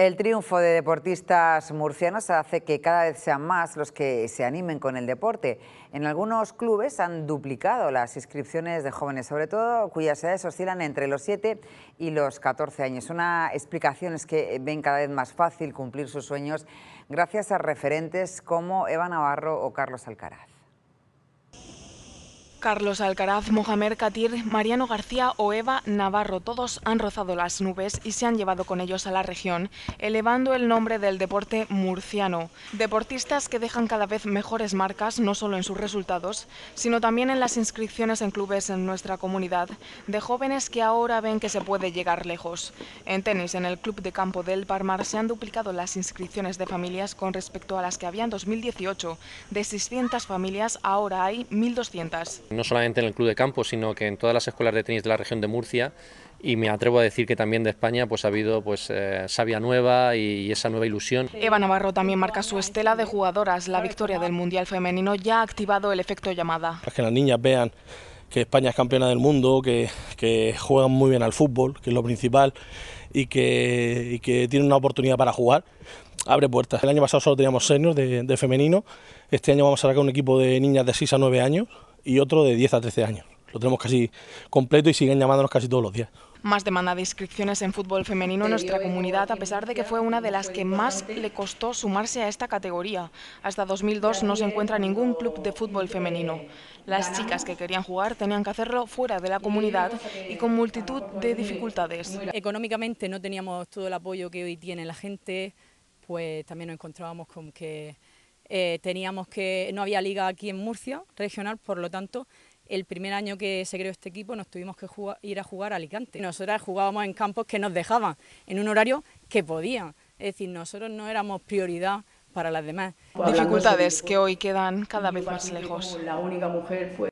El triunfo de deportistas murcianos hace que cada vez sean más los que se animen con el deporte. En algunos clubes han duplicado las inscripciones de jóvenes, sobre todo cuyas edades oscilan entre los 7 y los 14 años. Una explicación es que ven cada vez más fácil cumplir sus sueños gracias a referentes como Eva Navarro o Carlos Alcaraz. Carlos Alcaraz, Mohamed Katir, Mariano García o Eva Navarro, todos han rozado las nubes y se han llevado con ellos a la región, elevando el nombre del deporte murciano. Deportistas que dejan cada vez mejores marcas, no solo en sus resultados, sino también en las inscripciones en clubes en nuestra comunidad, de jóvenes que ahora ven que se puede llegar lejos. En tenis, en el Club de Campo del Parmar se han duplicado las inscripciones de familias con respecto a las que había en 2018. De 600 familias, ahora hay 1.200 no solamente en el club de campo, sino que en todas las escuelas de tenis de la región de Murcia y me atrevo a decir que también de España pues ha habido pues eh, nueva y, esa nueva ilusión. Eva Navarro también marca su estela de jugadoras. La victoria del Mundial Femenino ya ha activado el efecto llamada. para que las niñas vean que España es campeona del mundo, que, juegan muy bien al fútbol, que es lo principal, y que, tienen una oportunidad para jugar abre puertas. El año pasado solo teníamos seniors de, de, femenino, este año vamos a sacar un equipo de niñas de 6 a 9 años y otro de 10 a 13 años. Lo tenemos casi completo y siguen llamándonos casi todos los días. Más demanda de inscripciones en fútbol femenino en nuestra comunidad, a pesar de que fue una de las que más le costó sumarse a esta categoría. Hasta 2002 no se encuentra ningún club de fútbol femenino. Las chicas que querían jugar tenían que hacerlo fuera de la comunidad y con multitud de dificultades. Económicamente no teníamos todo el apoyo que hoy tiene la gente, pues también nos encontrábamos con que eh, teníamos que no había liga aquí en Murcia regional, por lo tanto el primer año que se creó este equipo nos tuvimos que ir a jugar a Alicante. Nosotras jugábamos en campos que nos dejaban, en un horario que podía. Es decir, nosotros no éramos prioridad para las demás. Dificultades que hoy quedan cada vez más lejos. La única mujer fue